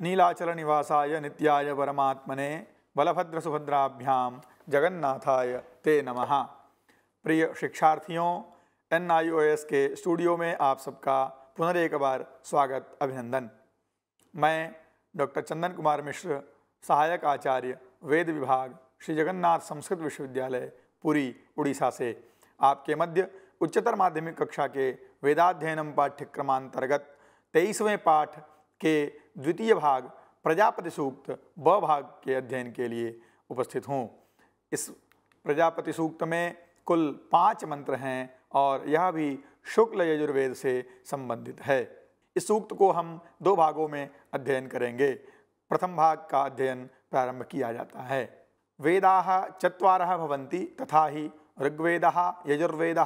नीलाचल निवासाय नित्याय परमात्मने बलभद्र सुभद्राभ्याम जगन्नाथाय ते नमः प्रिय शिक्षार्थियों एन के स्टूडियो में आप सबका एक बार स्वागत अभिनंदन मैं डॉक्टर चंदन कुमार मिश्र सहायक आचार्य वेद विभाग श्री जगन्नाथ संस्कृत विश्वविद्यालय पुरी उड़ीसा से आपके मध्य उच्चतर माध्यमिक कक्षा के वेदाध्ययनम पाठ्यक्रमांतर्गत तेईसवें पाठ के द्वितीय भाग प्रजापति सूक्त ब भाग के अध्ययन के लिए उपस्थित हूँ इस प्रजापति सूक्त में कुल पाँच मंत्र हैं और यह भी शुक्ल यजुर्वेद से संबंधित है इस सूक्त को हम दो भागों में अध्ययन करेंगे प्रथम भाग का अध्ययन प्रारंभ किया जाता है वेदा चुवारः भवंती तथा ही ऋग्वेद यजुर्वेद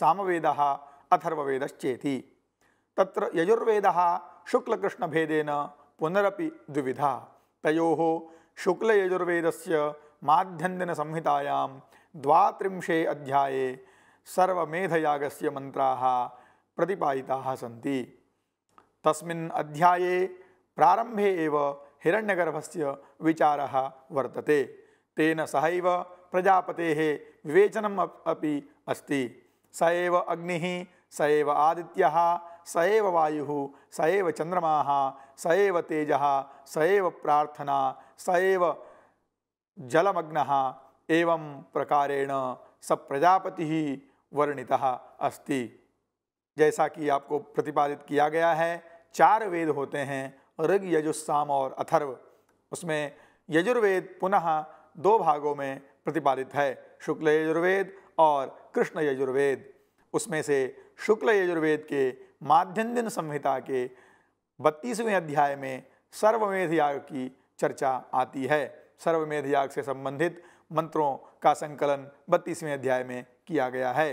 सामवेद अथर्ववेदश्चेति तत्र यजुर्वेद शुक्लकृष्णभेदेन पुनरपि द्विविधा से शुक्लयजुर्वेदस्य संहितायां द्वांशे अध्याये सर्वमेधयागस्य मन्त्राः प्रतिपादिताः सी तस्ध्या प्रारंभे हिण्यगर्भ से विचार विचारः वर्तते तेन सहैव प्रजापते विवेचनम अपि अस्ति स एव अग्निः स एव वायु स एव वायुः स एव चन्द्रमाः स एव तेजः स एव प्रार्थना एवं प्रकारेण स प्रजापति वर्णित अस्ति जैसा कि आपको प्रतिपादित किया गया है चार वेद होते हैं ऋग यजुस्साम और अथर्व उसमें यजुर्वेद पुनः दो भागों में प्रतिपादित है शुक्ल यजुर्वेद और कृष्ण यजुर्वेद उसमें से शुक्ल यजुर्वेद के दिन संहिता के बत्तीसवें अध्याय में सर्वमेध याग की चर्चा आती है सर्वमेध याग से संबंधित मंत्रों का संकलन बत्तीसवें अध्याय में किया गया है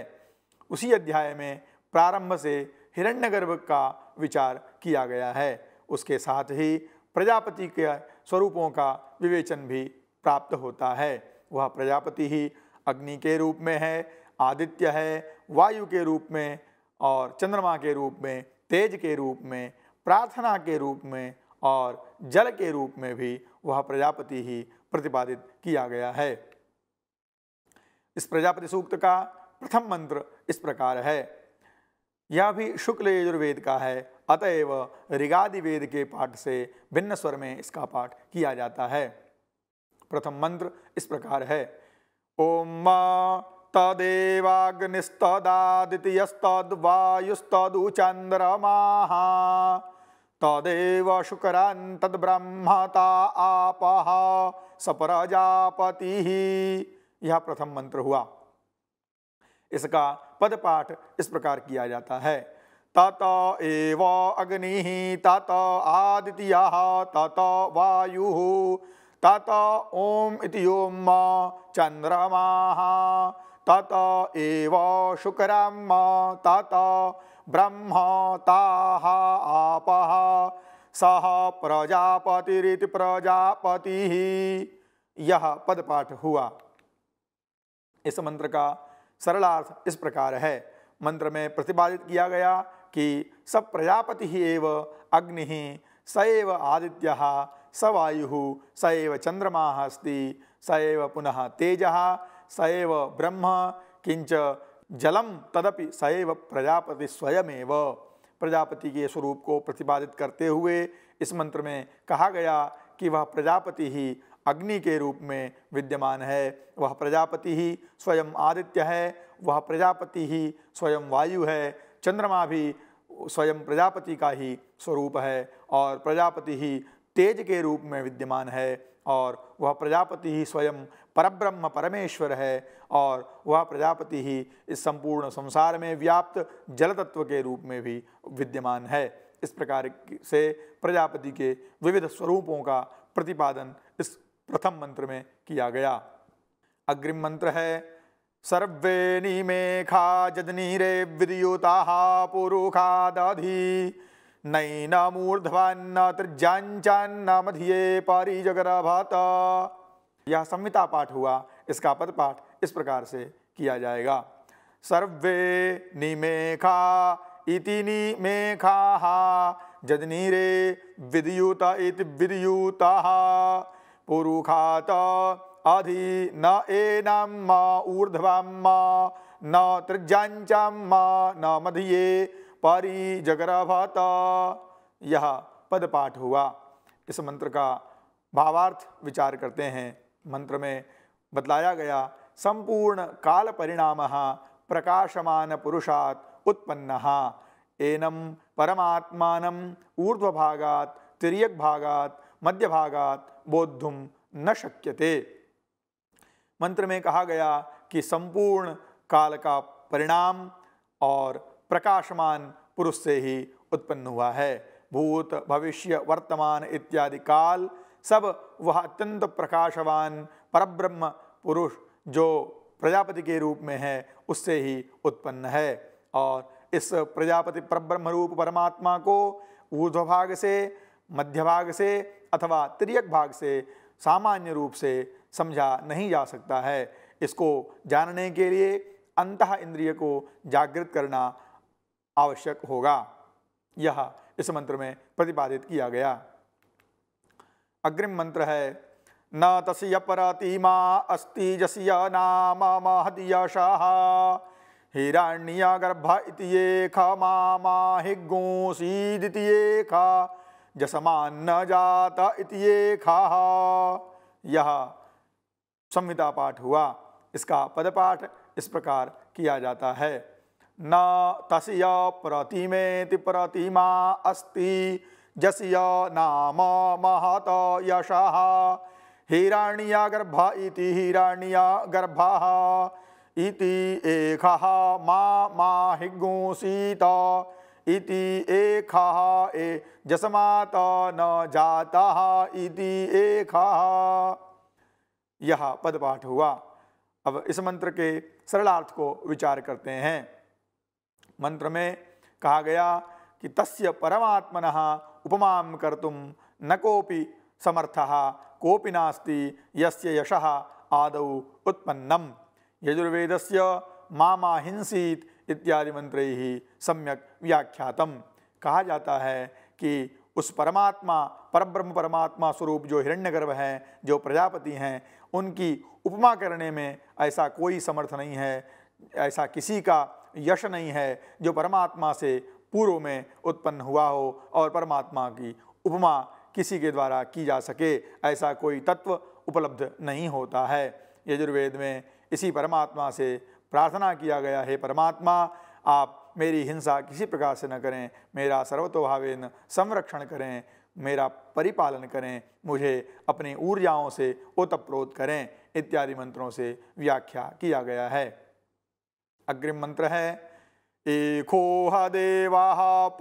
उसी अध्याय में प्रारंभ से हिरण्यगर्भ का विचार किया गया है उसके साथ ही प्रजापति के स्वरूपों का विवेचन भी प्राप्त होता है वह प्रजापति ही अग्नि के रूप में है आदित्य है वायु के रूप में और चंद्रमा के रूप में तेज के रूप में प्रार्थना के रूप में और जल के रूप में भी वह प्रजापति ही प्रतिपादित किया गया है इस प्रजापति सूक्त का प्रथम मंत्र इस प्रकार है यह भी शुक्ल यजुर्वेद का है अतएव ऋगादि वेद के पाठ से भिन्न स्वर में इसका पाठ किया जाता है प्रथम मंत्र इस प्रकार है ओम तदेवाग्निस्तदादित्यस्तद्वायुस्तदुचन्द्रमाः तदेव शुक्रान् तद्ब्रह्मता आपः सपरजापतिः यह प्रथम मंत्र हुआ इसका पद पाठ इस प्रकार किया जाता है तत एव अग्नि तत आदित्य तत वायु तत ओम इति ओम चंद्रमा तत एव शुक्रम तत ब्रह्म ताह आप सह प्रजापतिरिति प्रजापति यह पदपाठ हुआ इस मंत्र का सरलार्थ इस प्रकार है मंत्र में प्रतिपादित किया गया कि सब प्रजापति ही एव अग्नि स एव आदित्य स वायु स एव चंद्रमा अस्ति स एव पुनः तेज स एव ब्रह्म किंच जलम तदपि सैव प्रजापति स्वयमेव प्रजापति के स्वरूप को प्रतिपादित करते हुए इस मंत्र में कहा गया कि वह प्रजापति ही अग्नि के रूप में विद्यमान है वह प्रजापति ही स्वयं आदित्य है वह प्रजापति ही स्वयं वायु है चंद्रमा भी स्वयं प्रजापति का ही स्वरूप है और प्रजापति ही तेज के रूप में विद्यमान है और वह प्रजापति ही स्वयं परब्रह्म परमेश्वर है और वह प्रजापति ही इस संपूर्ण संसार में व्याप्त जल तत्व के रूप में भी विद्यमान है इस प्रकार से प्रजापति के विविध स्वरूपों का प्रतिपादन इस प्रथम मंत्र में किया गया अग्रिम मंत्र है सर्वे निमेखा जदनीरे विद्युता नई न मूर्धवान्न त्रिजांचान्न मधिये पारिजगरभत यह संहिता पाठ हुआ इसका पद पाठ इस प्रकार से किया जाएगा सर्वे निमेखा इति निमेखा रे विद्युत इत विद्युता पुरुखात अधि न एनम म ऊर्ध्वं म न त्रिज्याञ्चं म न मध्ये जगरभत यह पद पाठ हुआ इस मंत्र का भावार्थ विचार करते हैं मंत्र में बतलाया गया संपूर्ण काल परिणाम प्रकाशमान पुरुषात् उत्पन्न एनम परमात्मा ऊर्ध्वभागात तिर्यक भागात मध्यभागात बोधुम न शक्यते मंत्र में कहा गया कि संपूर्ण काल का परिणाम और प्रकाशमान पुरुष से ही उत्पन्न हुआ है भूत भविष्य वर्तमान इत्यादि काल सब वह अत्यंत प्रकाशवान परब्रह्म पुरुष जो प्रजापति के रूप में है उससे ही उत्पन्न है और इस प्रजापति परब्रह्म रूप परमात्मा को ऊर्ध्वभाग से मध्यभाग से अथवा त्रियक भाग से सामान्य रूप से समझा नहीं जा सकता है इसको जानने के लिए अंत इंद्रिय को जागृत करना आवश्यक होगा यह इस मंत्र में प्रतिपादित किया गया अग्रिम मंत्र है न तस्य परतिमा अस्ति जस्य नाम महदयशाह हिरण्य गर्भ इतिये ख मामा हिग्गोसीदितिये खा जसमान न जाता इतिये खा यह संहिता पाठ हुआ इसका पदपाठ इस प्रकार किया जाता है न तस्य प्रतिमेति प्रतिमा अस्ति जस्य नाम महत यश हिराण्य गर्भ इति हिराण्य गर्भ इति एक मा माहिगुंसीत इति एक ए जसमात न जाता इति एक यह पदपाठ हुआ अब इस मंत्र के सरलार्थ को विचार करते हैं मंत्र में कहा गया कि तस्य परमात्मन उपमा कर्तुम न कोपि समर्थ कोपि नास्ति यस्य यश आदौ उत्पन्नम यजुर्वेद से मामा इत्यादि मंत्र ही सम्यक व्याख्यातम कहा जाता है कि उस परमात्मा परब्रह्म परमात्मा स्वरूप जो हिरण्यगर्भ हैं जो प्रजापति हैं उनकी उपमा करने में ऐसा कोई समर्थ नहीं है ऐसा किसी का यश नहीं है जो परमात्मा से पूर्व में उत्पन्न हुआ हो और परमात्मा की उपमा किसी के द्वारा की जा सके ऐसा कोई तत्व उपलब्ध नहीं होता है यजुर्वेद में इसी परमात्मा से प्रार्थना किया गया है परमात्मा आप मेरी हिंसा किसी प्रकार से न करें मेरा सर्वतोभावेन संरक्षण करें मेरा परिपालन करें मुझे अपनी ऊर्जाओं से ओतप्रोत करें इत्यादि मंत्रों से व्याख्या किया गया है अग्रिम मंत्र है एको देवा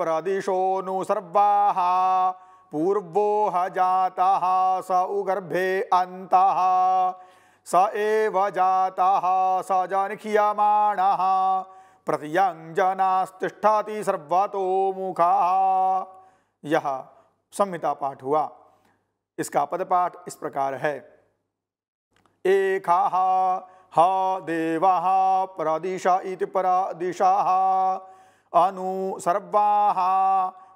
प्रदिशो नु सर्वा पूर्वो ह जाता स उगर्भे अंता स एव जाताः स जनिखीयमाणः प्रतियञ्जनास्तिष्ठति सर्वतो मुखाः यह संहिता पाठ हुआ इसका पद पाठ इस प्रकार है एखा ह देवाः प्रदिशा इति प्रदिशाः अनु सर्वाः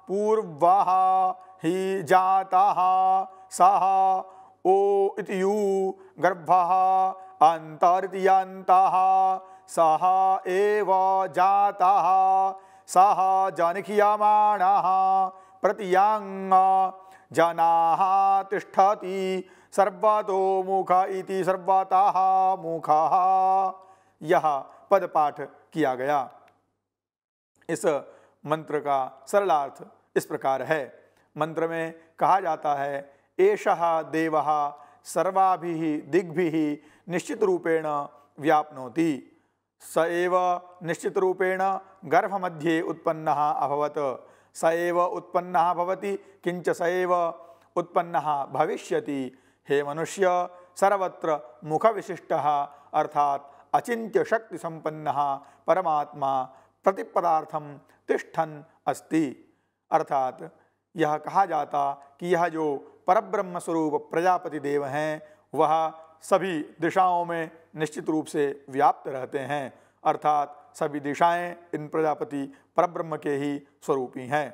पूर्वाः हि जाताः सः ओ इति यू गर्भः अन्तर्यन्तः सः एव जातः सः जनखीयमाणः प्रतियाङ्ग जनाः तिष्ठति सर्वतो मुख इति सर्वतः मुखः यह पदपाठ किया गया इस मंत्र का सरलार्थ इस प्रकार है मंत्र में कहा जाता है एष देव सर्वा दिग्भ निश्चित रूपेण व्यानोति स एव निश्चित रूपेण गर्भमध्ये उत्पन्न अभवत स एव उत्पन्न भवति किंच स एव उत्पन्न भविष्य हे मनुष्य सर्वत्र मुख विशिष्ट अर्थात अचिंत्य शक्ति संपन्न परमात्मा प्रतिपदार्थम तिष्ठन अस्ति अर्थात यह कहा जाता कि यह जो परब्रह्म स्वरूप प्रजापति देव हैं वह सभी दिशाओं में निश्चित रूप से व्याप्त रहते हैं अर्थात सभी दिशाएं इन प्रजापति परब्रह्म के ही स्वरूपी हैं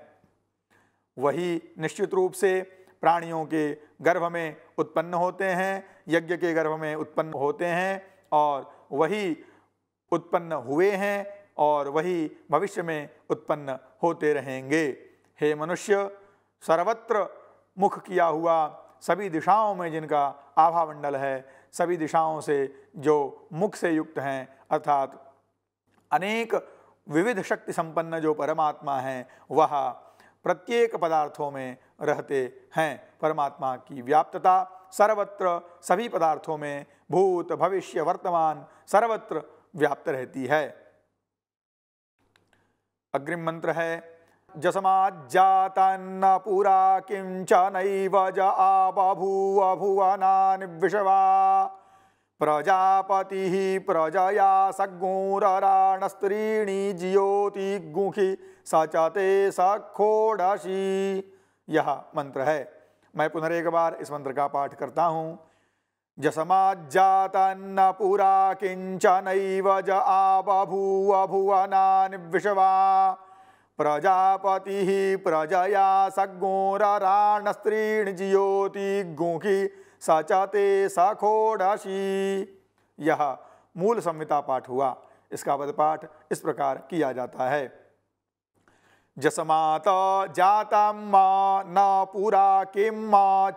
वही निश्चित रूप से प्राणियों के गर्भ में उत्पन्न होते हैं यज्ञ के गर्भ में उत्पन्न होते हैं और वही उत्पन्न हुए हैं और वही भविष्य में उत्पन्न होते रहेंगे हे मनुष्य सर्वत्र मुख किया हुआ सभी दिशाओं में जिनका आभा मंडल है सभी दिशाओं से जो मुख से युक्त हैं अर्थात अनेक विविध शक्ति संपन्न जो परमात्मा हैं वह प्रत्येक पदार्थों में रहते हैं परमात्मा की व्याप्तता सर्वत्र सभी पदार्थों में भूत भविष्य वर्तमान सर्वत्र व्याप्त रहती है अग्रिम मंत्र है जसमाजातन्न पुरा किंच नैव ज आबभूव भुवनानि विषवा प्रजापतिः प्रजया सग्मुरराणस्त्रीणि ज्योतिगुखि स च ते सखोडशी यह मंत्र है मैं पुनः एक बार इस मंत्र का पाठ करता हूँ जसमाजातन्न पुरा किंच नैव ज आबभूव भुवनानि विषवा प्रजापति प्रजया राण स्त्रीण जियोति गुखी सचते सखोडशी यह मूल संहिता पाठ हुआ इसका पद पाठ इस प्रकार किया जाता है जसमात जाता न पुरा किम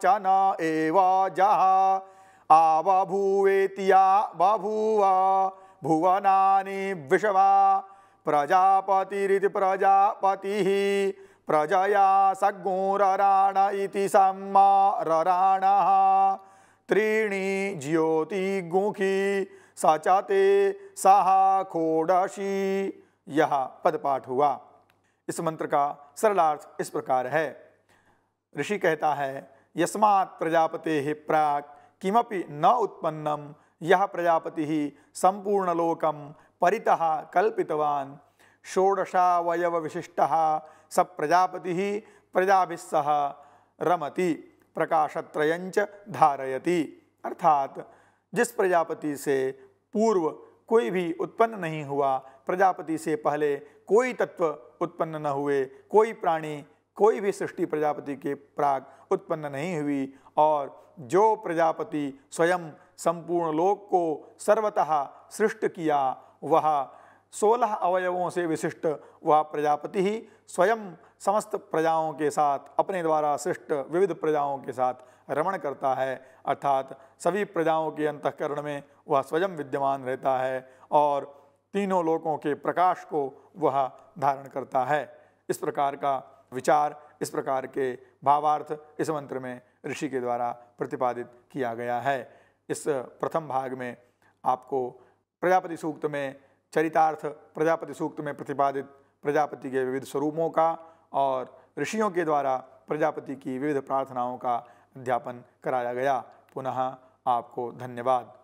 च न एव जहा आवभूवेतिया बभूव भुवनानि विषवा प्रजापतिरिति प्रजापतिः प्रजया सगुरराण इति सम्मा रराणः त्रीणि ज्योतिगुखी स ते सह खोडशी यह पदपाठ हुआ इस मंत्र का सरलार्थ इस प्रकार है ऋषि कहता है यस्मात् प्रजापते प्राक किमपि न उत्पन्नम यह प्रजापति लोकम परितः कल्पितवान् विशिष्टः स प्रजापतिः सह रमति प्रकाशत्रयञ्च धारयति अर्थात जिस प्रजापति से पूर्व कोई भी उत्पन्न नहीं हुआ प्रजापति से पहले कोई तत्व उत्पन्न न हुए कोई प्राणी कोई भी सृष्टि प्रजापति के प्राग उत्पन्न नहीं हुई और जो प्रजापति स्वयं संपूर्ण लोक को सर्वतः सृष्ट किया वह सोलह अवयवों से विशिष्ट वह प्रजापति ही स्वयं समस्त प्रजाओं के साथ अपने द्वारा सृष्ट विविध प्रजाओं के साथ रमण करता है अर्थात सभी प्रजाओं के अंतकरण में वह स्वयं विद्यमान रहता है और तीनों लोकों के प्रकाश को वह धारण करता है इस प्रकार का विचार इस प्रकार के भावार्थ इस मंत्र में ऋषि के द्वारा प्रतिपादित किया गया है इस प्रथम भाग में आपको प्रजापति सूक्त में चरितार्थ प्रजापति सूक्त में प्रतिपादित प्रजापति के विविध स्वरूपों का और ऋषियों के द्वारा प्रजापति की विविध प्रार्थनाओं का अध्यापन कराया गया पुनः आपको धन्यवाद